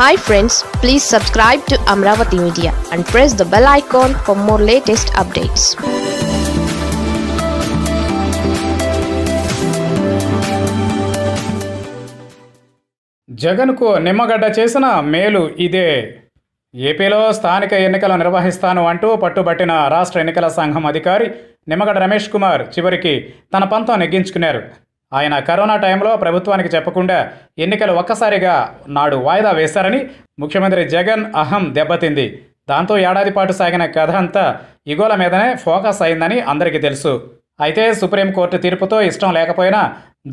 hi friends please subscribe to Amaravati media and press the bell icon for more latest updates జగన్కు నిమ్మగడ్డ చేసిన మేలు ఇదే ఏపీలో స్థానిక ఎన్నికలు నిర్వహిస్తాను అంటూ పట్టుబట్టిన రాష్ట్ర ఎన్నికల సంఘం అధికారి నిమ్మగడ్డ రమేష్ కుమార్ చివరికి తన పంతం నెగ్గించుకున్నారు ఆయన కరోనా టైంలో ప్రభుత్వానికి చెప్పకుండా ఎన్నికలు ఒక్కసారిగా నాడు వాయిదా వేశారని ముఖ్యమంత్రి జగన్ అహం దెబ్బతింది దాంతో ఏడాది పాటు సాగిన కథ అంతా ఇగోల మీదనే ఫోకస్ అయిందని అందరికీ తెలుసు అయితే సుప్రీంకోర్టు తీర్పుతో ఇష్టం లేకపోయినా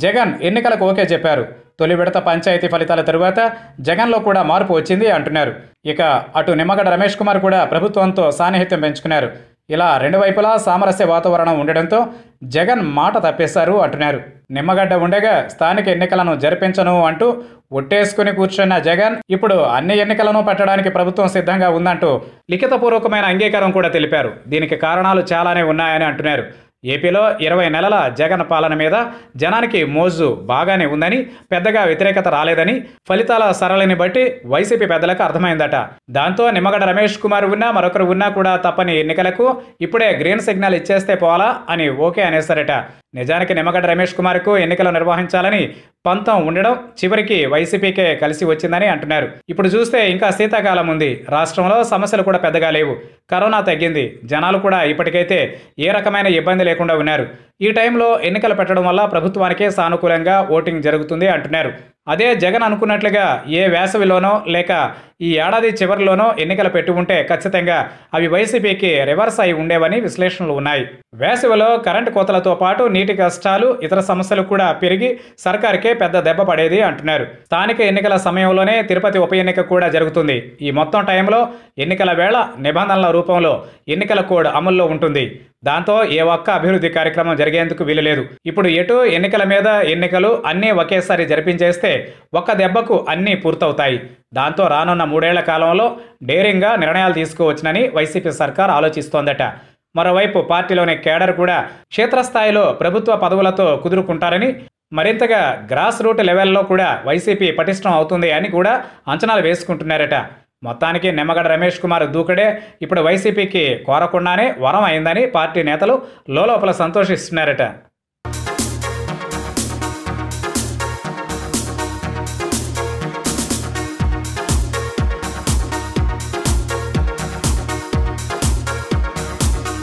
జగన్ ఎన్నికలకు ఓకే చెప్పారు తొలి విడత పంచాయతీ ఫలితాల తరువాత జగన్లో కూడా మార్పు వచ్చింది అంటున్నారు ఇక అటు నిమ్మగడ్డ రమేష్ కుమార్ కూడా ప్రభుత్వంతో సాన్నిహిత్యం పెంచుకున్నారు ఇలా రెండు వైపులా సామరస్య వాతావరణం ఉండడంతో జగన్ మాట తప్పేశారు అంటున్నారు నిమ్మగడ్డ ఉండగా స్థానిక ఎన్నికలను జరిపించను అంటూ ఒట్టేసుకుని కూర్చున్న జగన్ ఇప్పుడు అన్ని ఎన్నికలను పెట్టడానికి ప్రభుత్వం సిద్ధంగా ఉందంటూ లిఖితపూర్వకమైన అంగీకారం కూడా తెలిపారు దీనికి కారణాలు చాలానే ఉన్నాయని అంటున్నారు ఏపీలో ఇరవై నెలల జగన్ పాలన మీద జనానికి మోజు బాగానే ఉందని పెద్దగా వ్యతిరేకత రాలేదని ఫలితాల సరళిని బట్టి వైసీపీ పెద్దలకు అర్థమైందట దాంతో నిమ్మగడ రమేష్ కుమార్ ఉన్నా మరొకరు ఉన్నా కూడా తప్పని ఎన్నికలకు ఇప్పుడే గ్రీన్ సిగ్నల్ ఇచ్చేస్తే పోవాలా అని ఓకే అనేశారట నిజానికి నిమ్మగడ్డ రమేష్ కుమార్కు ఎన్నికలు నిర్వహించాలని పంతం ఉండడం చివరికి వైసీపీకే కలిసి వచ్చిందని అంటున్నారు ఇప్పుడు చూస్తే ఇంకా శీతాకాలం ఉంది రాష్ట్రంలో సమస్యలు కూడా పెద్దగా లేవు కరోనా తగ్గింది జనాలు కూడా ఇప్పటికైతే ఏ రకమైన ఇబ్బంది లేకుండా ఉన్నారు ఈ టైంలో ఎన్నికలు పెట్టడం వల్ల ప్రభుత్వానికే సానుకూలంగా ఓటింగ్ జరుగుతుంది అంటున్నారు అదే జగన్ అనుకున్నట్లుగా ఏ వేసవిలోనో లేక ఈ ఏడాది చివరిలోనో ఎన్నికలు పెట్టి ఉంటే ఖచ్చితంగా అవి వైసీపీకి రివర్స్ అయి ఉండేవని విశ్లేషణలు ఉన్నాయి వేసవిలో కరెంటు కోతలతో పాటు నీటి కష్టాలు ఇతర సమస్యలు కూడా పెరిగి సర్కారుకే పెద్ద దెబ్బ పడేది అంటున్నారు స్థానిక ఎన్నికల సమయంలోనే తిరుపతి ఉప ఎన్నిక కూడా జరుగుతుంది ఈ మొత్తం టైంలో ఎన్నికల వేళ నిబంధనల రూపంలో ఎన్నికల కోడ్ అమల్లో ఉంటుంది దాంతో ఏ ఒక్క అభివృద్ధి కార్యక్రమం జరిగేందుకు వీలులేదు ఇప్పుడు ఎటు ఎన్నికల మీద ఎన్నికలు అన్నీ ఒకేసారి జరిపించేస్తే ఒక్క దెబ్బకు అన్నీ పూర్తవుతాయి దాంతో రానున్న మూడేళ్ల కాలంలో డేరింగ్గా నిర్ణయాలు తీసుకోవచ్చునని వైసీపీ సర్కార్ ఆలోచిస్తోందట మరోవైపు పార్టీలోని కేడర్ కూడా క్షేత్రస్థాయిలో ప్రభుత్వ పదవులతో కుదురుకుంటారని మరింతగా గ్రాస్ రూట్ లెవెల్లో కూడా వైసీపీ పటిష్టం అవుతుంది అని కూడా అంచనాలు వేసుకుంటున్నారట మొత్తానికి నిమ్మగడ రమేష్ కుమార్ దూకుడే ఇప్పుడు వైసీపీకి కోరకుండానే వరం అయిందని పార్టీ నేతలు లోలోపల సంతోషిస్తున్నారట